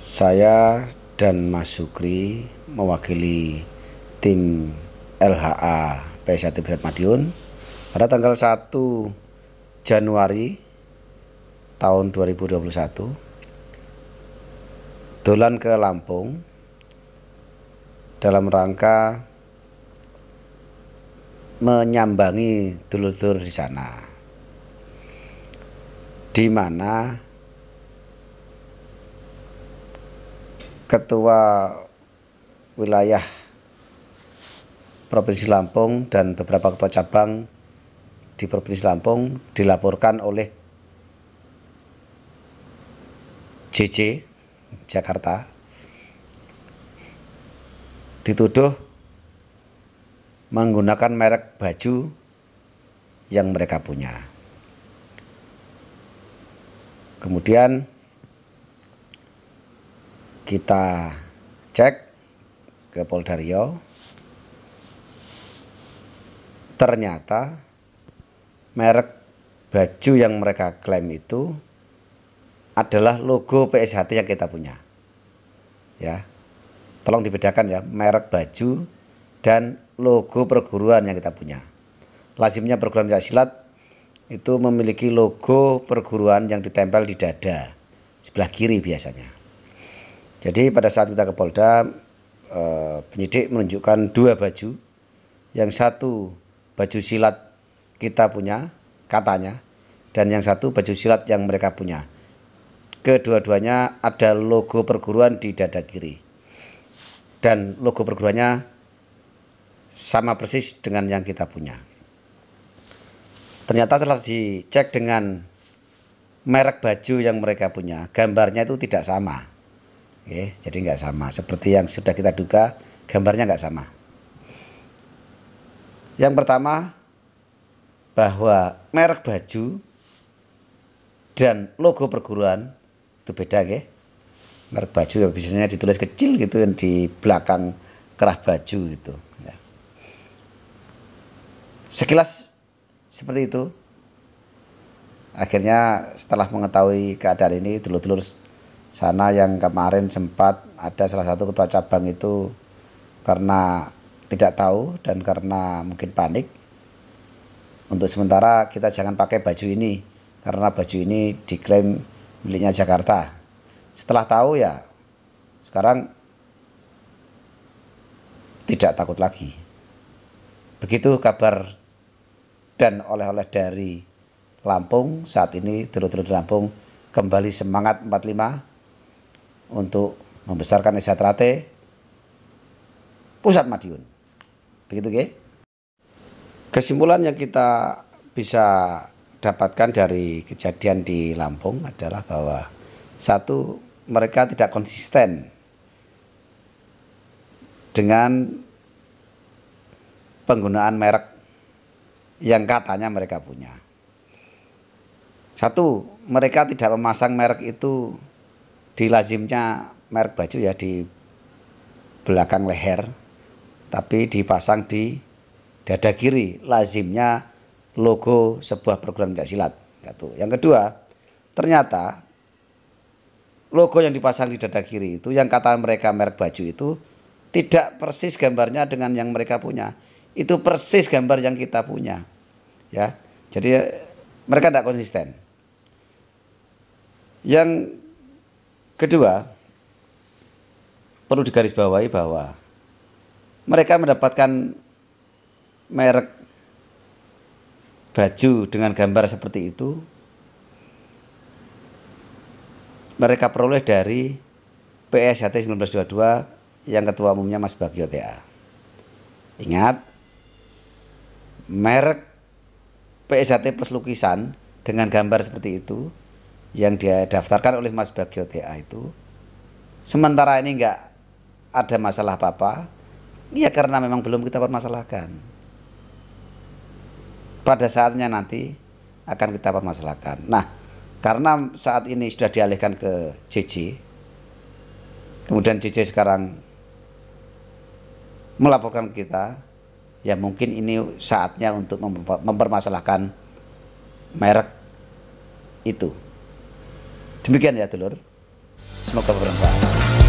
saya dan Mas Sukri mewakili tim LHA PSAT 1 Madiun pada tanggal 1 Januari tahun 2021 dolan ke Lampung dalam rangka menyambangi dulur-dulur di sana di mana ketua wilayah Provinsi Lampung dan beberapa ketua cabang di Provinsi Lampung dilaporkan oleh JJ Jakarta dituduh menggunakan merek baju yang mereka punya. Kemudian kita cek ke Polda Riau ternyata merek baju yang mereka klaim itu adalah logo PSHT yang kita punya ya tolong dibedakan ya merek baju dan logo perguruan yang kita punya lazimnya perguruan tidak silat itu memiliki logo perguruan yang ditempel di dada sebelah kiri biasanya jadi pada saat kita ke Polda, eh, penyidik menunjukkan dua baju. Yang satu baju silat kita punya, katanya, dan yang satu baju silat yang mereka punya. Kedua-duanya ada logo perguruan di dada kiri. Dan logo perguruannya sama persis dengan yang kita punya. Ternyata telah dicek dengan merek baju yang mereka punya, gambarnya itu tidak sama Oke, jadi nggak sama. Seperti yang sudah kita duga, gambarnya nggak sama. Yang pertama, bahwa merek baju dan logo perguruan itu beda, ya. Merek baju ya biasanya ditulis kecil gitu yang di belakang kerah baju gitu. Ya. Sekilas seperti itu. Akhirnya setelah mengetahui keadaan ini, telur-telur sana yang kemarin sempat ada salah satu ketua cabang itu karena tidak tahu dan karena mungkin panik. Untuk sementara kita jangan pakai baju ini karena baju ini diklaim miliknya Jakarta. Setelah tahu ya sekarang tidak takut lagi. Begitu kabar dan oleh-oleh dari Lampung saat ini turut-turut Lampung kembali semangat 45 untuk membesarkan Esatrate pusat Madiun. Begitu ke? Kesimpulan yang kita bisa dapatkan dari kejadian di Lampung adalah bahwa satu mereka tidak konsisten dengan penggunaan merek yang katanya mereka punya. Satu, mereka tidak memasang merek itu di lazimnya merek baju ya di belakang leher tapi dipasang di dada kiri lazimnya logo sebuah perguruan tidak silat satu yang kedua ternyata logo yang dipasang di dada kiri itu yang kata mereka merek baju itu tidak persis gambarnya dengan yang mereka punya itu persis gambar yang kita punya ya jadi mereka tidak konsisten yang Kedua, perlu digarisbawahi bahwa mereka mendapatkan merek baju dengan gambar seperti itu mereka peroleh dari PSHT 1922 yang ketua umumnya Mas Bagio TA. Ingat, merek PSHT plus lukisan dengan gambar seperti itu yang dia daftarkan oleh Mas Bagio TA itu sementara ini enggak ada masalah apa-apa ya karena memang belum kita permasalahkan pada saatnya nanti akan kita permasalahkan nah karena saat ini sudah dialihkan ke JJ kemudian JJ sekarang melaporkan kita ya mungkin ini saatnya untuk mempermasalahkan merek itu Demikian ya telur Semoga bermanfaat.